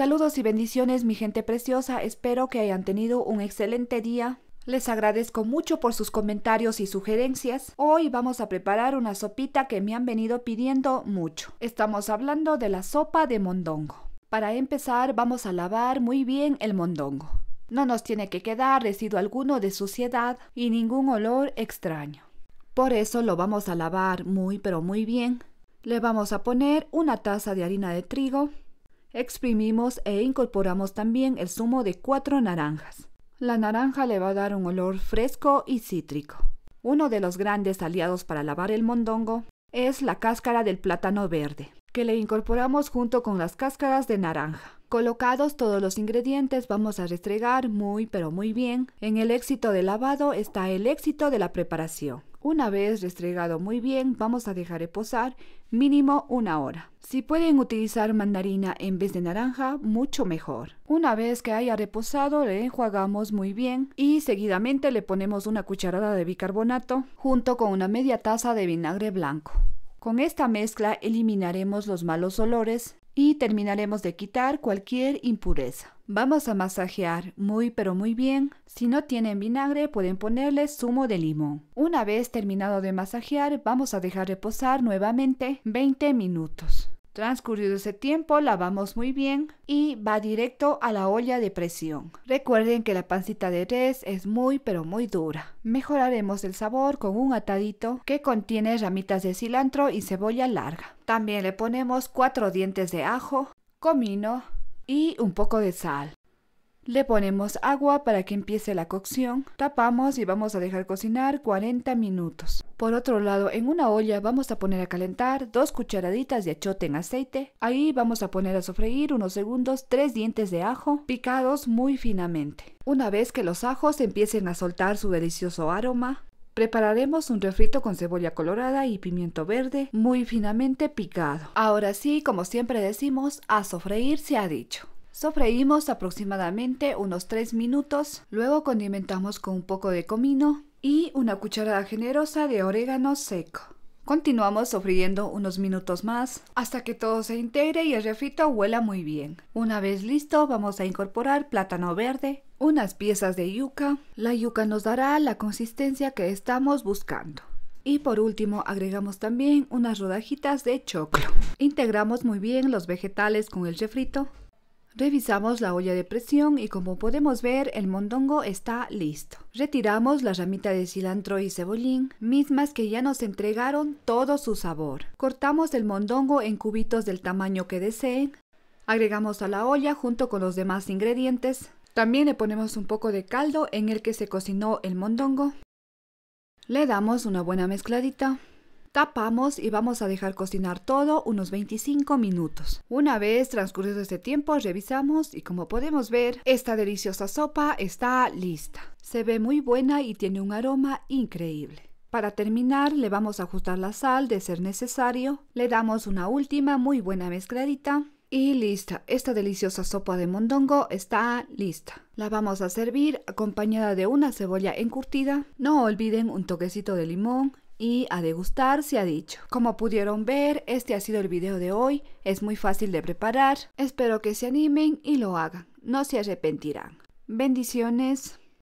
Saludos y bendiciones mi gente preciosa, espero que hayan tenido un excelente día. Les agradezco mucho por sus comentarios y sugerencias. Hoy vamos a preparar una sopita que me han venido pidiendo mucho. Estamos hablando de la sopa de mondongo. Para empezar vamos a lavar muy bien el mondongo. No nos tiene que quedar residuo alguno de suciedad y ningún olor extraño. Por eso lo vamos a lavar muy pero muy bien. Le vamos a poner una taza de harina de trigo, Exprimimos e incorporamos también el zumo de cuatro naranjas. La naranja le va a dar un olor fresco y cítrico. Uno de los grandes aliados para lavar el mondongo es la cáscara del plátano verde que le incorporamos junto con las cáscaras de naranja. Colocados todos los ingredientes vamos a restregar muy pero muy bien. En el éxito del lavado está el éxito de la preparación. Una vez restregado muy bien, vamos a dejar reposar mínimo una hora. Si pueden utilizar mandarina en vez de naranja, mucho mejor. Una vez que haya reposado, le enjuagamos muy bien y seguidamente le ponemos una cucharada de bicarbonato junto con una media taza de vinagre blanco. Con esta mezcla eliminaremos los malos olores y terminaremos de quitar cualquier impureza. Vamos a masajear muy pero muy bien. Si no tienen vinagre pueden ponerle zumo de limón. Una vez terminado de masajear vamos a dejar reposar nuevamente 20 minutos. Transcurrido ese tiempo, lavamos muy bien y va directo a la olla de presión. Recuerden que la pancita de res es muy pero muy dura. Mejoraremos el sabor con un atadito que contiene ramitas de cilantro y cebolla larga. También le ponemos cuatro dientes de ajo, comino y un poco de sal. Le ponemos agua para que empiece la cocción, tapamos y vamos a dejar cocinar 40 minutos. Por otro lado, en una olla vamos a poner a calentar dos cucharaditas de achote en aceite. Ahí vamos a poner a sofreír unos segundos tres dientes de ajo picados muy finamente. Una vez que los ajos empiecen a soltar su delicioso aroma, Prepararemos un refrito con cebolla colorada y pimiento verde muy finamente picado. Ahora sí, como siempre decimos, a sofreír se ha dicho. Sofreímos aproximadamente unos 3 minutos, luego condimentamos con un poco de comino y una cucharada generosa de orégano seco. Continuamos sofriendo unos minutos más hasta que todo se integre y el refrito huela muy bien. Una vez listo vamos a incorporar plátano verde, unas piezas de yuca. La yuca nos dará la consistencia que estamos buscando. Y por último agregamos también unas rodajitas de choclo. Integramos muy bien los vegetales con el refrito Revisamos la olla de presión y como podemos ver el mondongo está listo. Retiramos la ramita de cilantro y cebollín, mismas que ya nos entregaron todo su sabor. Cortamos el mondongo en cubitos del tamaño que deseen. Agregamos a la olla junto con los demás ingredientes. También le ponemos un poco de caldo en el que se cocinó el mondongo. Le damos una buena mezcladita. Tapamos y vamos a dejar cocinar todo unos 25 minutos. Una vez transcurrido este tiempo, revisamos y como podemos ver, esta deliciosa sopa está lista. Se ve muy buena y tiene un aroma increíble. Para terminar, le vamos a ajustar la sal de ser necesario. Le damos una última muy buena mezcladita. Y lista, esta deliciosa sopa de mondongo está lista. La vamos a servir acompañada de una cebolla encurtida. No olviden un toquecito de limón, y a degustar se ha dicho. Como pudieron ver, este ha sido el video de hoy, es muy fácil de preparar, espero que se animen y lo hagan, no se arrepentirán. Bendiciones.